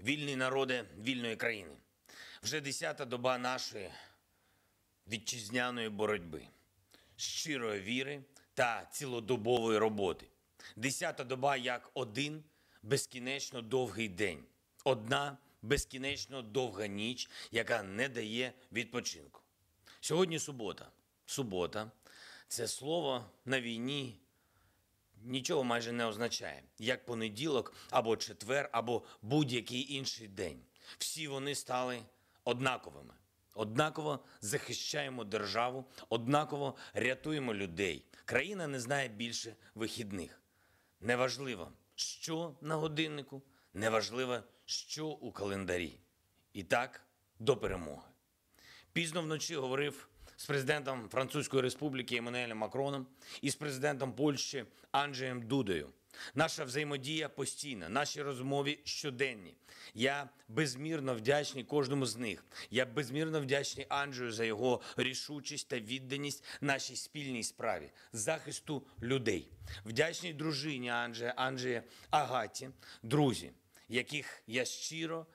Вільні народи вільної країни. Вже десята доба нашої вітчизняної боротьби, щирої віри та цілодобової роботи. Десята доба як один безкінечно довгий день, одна безкінечно довга ніч, яка не дає відпочинку. Сьогодні субота. Субота це слово на війні нічого майже не означає, як понеділок, або четвер, або будь-який інший день. Всі вони стали однаковими. Однаково захищаємо державу, однаково рятуємо людей. Країна не знає більше вихідних. Неважливо, що на годиннику, неважливо, що у календарі. І так, до перемоги. Пізно вночі говорив з президентом Французької Республіки Еммануелем Макроном і з президентом Польщі Анджеєм Дудою. Наша взаємодія постійна, наші розмови щоденні. Я безмірно вдячний кожному з них. Я безмірно вдячний Анджею за його рішучість та відданість нашій спільній справі, захисту людей. Вдячний дружині Анджея, Анджея Агаті, друзі, яких я щиро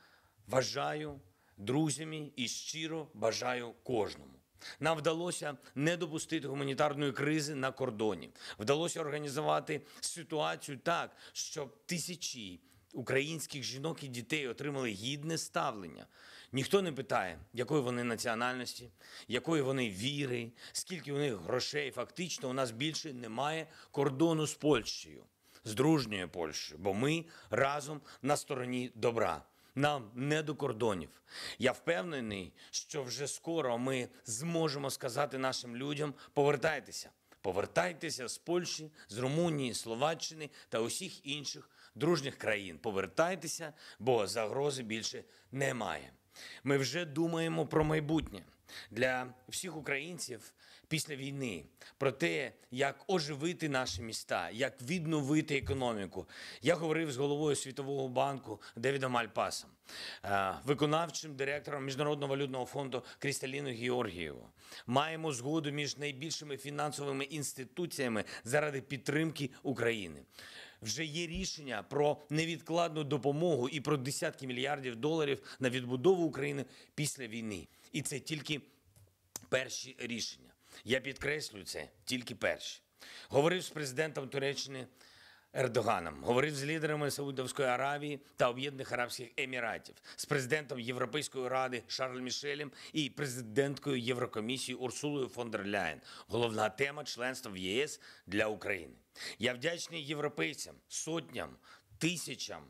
вважаю друзями і щиро бажаю кожному. Нам вдалося не допустити гуманітарної кризи на кордоні. Вдалося організувати ситуацію так, щоб тисячі українських жінок і дітей отримали гідне ставлення. Ніхто не питає, якої вони національності, якої вони віри, скільки у них грошей. Фактично, у нас більше немає кордону з Польщею, з дружньою Польщею, бо ми разом на стороні добра. Нам не до кордонів. Я впевнений, що вже скоро ми зможемо сказати нашим людям: повертайтеся, повертайтеся з Польщі, з Румунії, Словаччини та усіх інших дружніх країн. Повертайтеся, бо загрози більше немає. Ми вже думаємо про майбутнє для всіх українців, після війни, про те, як оживити наші міста, як відновити економіку. Я говорив з головою Світового банку Девідом Альпасом, е, виконавчим директором Міжнародного валютного фонду Крісталіну Георгієву. Маємо згоду між найбільшими фінансовими інституціями заради підтримки України. Вже є рішення про невідкладну допомогу і про десятки мільярдів доларів на відбудову України після війни. І це тільки перші рішення. Я підкреслюю це тільки перші. Говорив з президентом Туреччини Ердоганом, говорив з лідерами Саудовської Аравії та Об'єднаних Арабських Еміратів, з президентом Європейської ради Шарль Мішелем і президенткою Єврокомісії Урсулою фон дер Ляєн. Головна тема членства в ЄС для України. Я вдячний європейцям, сотням, тисячам.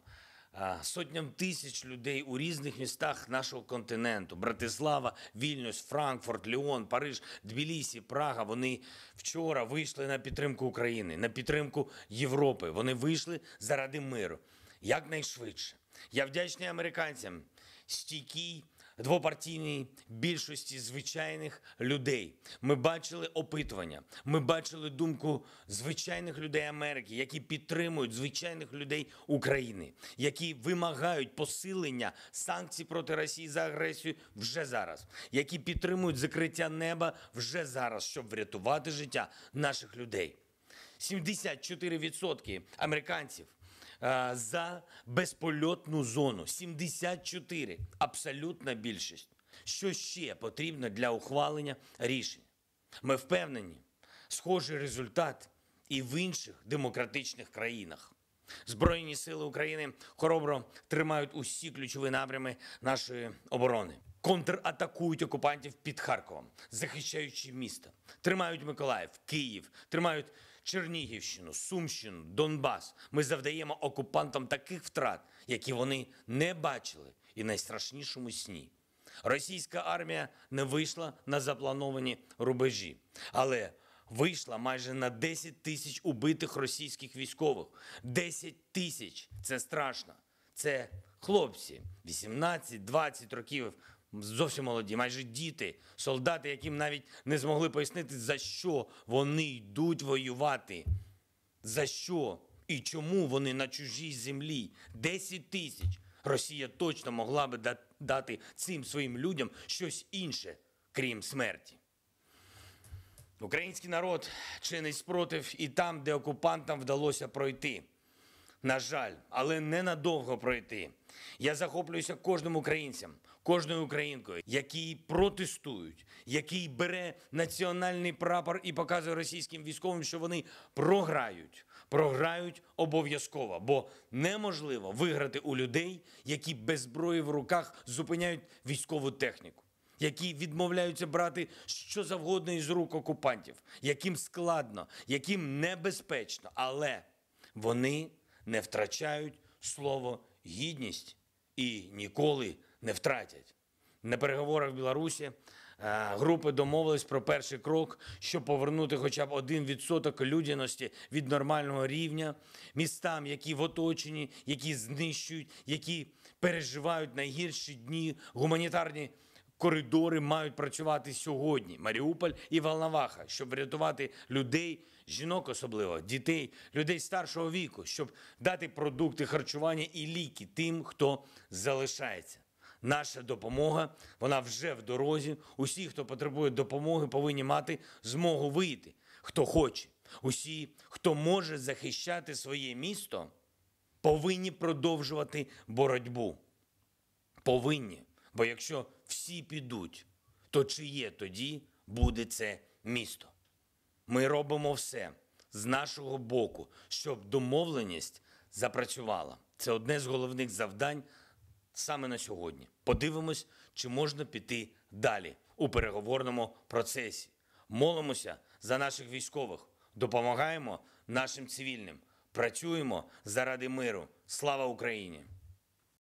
Е, сотням тисяч людей у різних містах нашого континенту: Братислава, Вільнюс, Франкфурт, Ліон, Париж, Тбілісі, Прага. Вони вчора вийшли на підтримку України, на підтримку Європи. Вони вийшли заради миру якнайшвидше. Я вдячний американцям стійкій двопартійній більшості звичайних людей. Ми бачили опитування, ми бачили думку звичайних людей Америки, які підтримують звичайних людей України, які вимагають посилення санкцій проти Росії за агресію вже зараз, які підтримують закриття неба вже зараз, щоб врятувати життя наших людей. 74% американців. Е, за безпольотну зону 74, абсолютна більшість. Що ще потрібно для ухвалення рішень? Ми впевнені, схожий результат і в інших демократичних країнах. Збройні сили України хоробро тримають усі ключові напрями нашої оборони, контратакують окупантів під Харковом, захищаючи місто, тримають Миколаїв, Київ, тримають Чернігівщину, Сумщину, Донбас. Ми завдаємо окупантам таких втрат, які вони не бачили, і найстрашнішому сні. Російська армія не вийшла на заплановані рубежі, але вийшла майже на 10 тисяч убитих російських військових. 10 тисяч це страшно. Це хлопці, 18-20 років зовсім молоді, майже діти, солдати, яким навіть не змогли пояснити, за що вони йдуть воювати, за що і чому вони на чужій землі. 10 тисяч. Росія точно могла би дати цим своїм людям щось інше, крім смерті. Український народ чинить спротив і там, де окупантам вдалося пройти на жаль, але ненадовго пройти. Я захоплююся кожним українцем, кожною українкою, які протестують, який бере національний прапор і показує російським військовим, що вони програють, програють обов'язково, бо неможливо виграти у людей, які без зброї в руках зупиняють військову техніку. Які відмовляються брати що завгодно із рук окупантів, яким складно, яким небезпечно, але вони не втрачають слово гідність і ніколи не втратять. На переговорах в Білорусі е, групи домовились про перший крок, щоб повернути хоча б один відсоток людяності від нормального рівня містам, які в оточенні, які знищують, які переживають найгірші дні гуманітарні коридори мають працювати сьогодні. Маріуполь і Волноваха, щоб врятувати людей, жінок, особливо дітей, людей старшого віку, щоб дати продукти харчування і ліки тим, хто залишається. Наша допомога, вона вже в дорозі. Усі, хто потребує допомоги, повинні мати змогу вийти, хто хоче. Усі, хто може захищати своє місто, повинні продовжувати боротьбу. Повинні. Бо якщо всі підуть, то чиє тоді буде це місто? Ми робимо все з нашого боку, щоб домовленість запрацювала. Це одне з головних завдань саме на сьогодні. Подивимось, чи можна піти далі у переговорному процесі. Молимося за наших військових, допомагаємо нашим цивільним, працюємо заради миру. Слава Україні!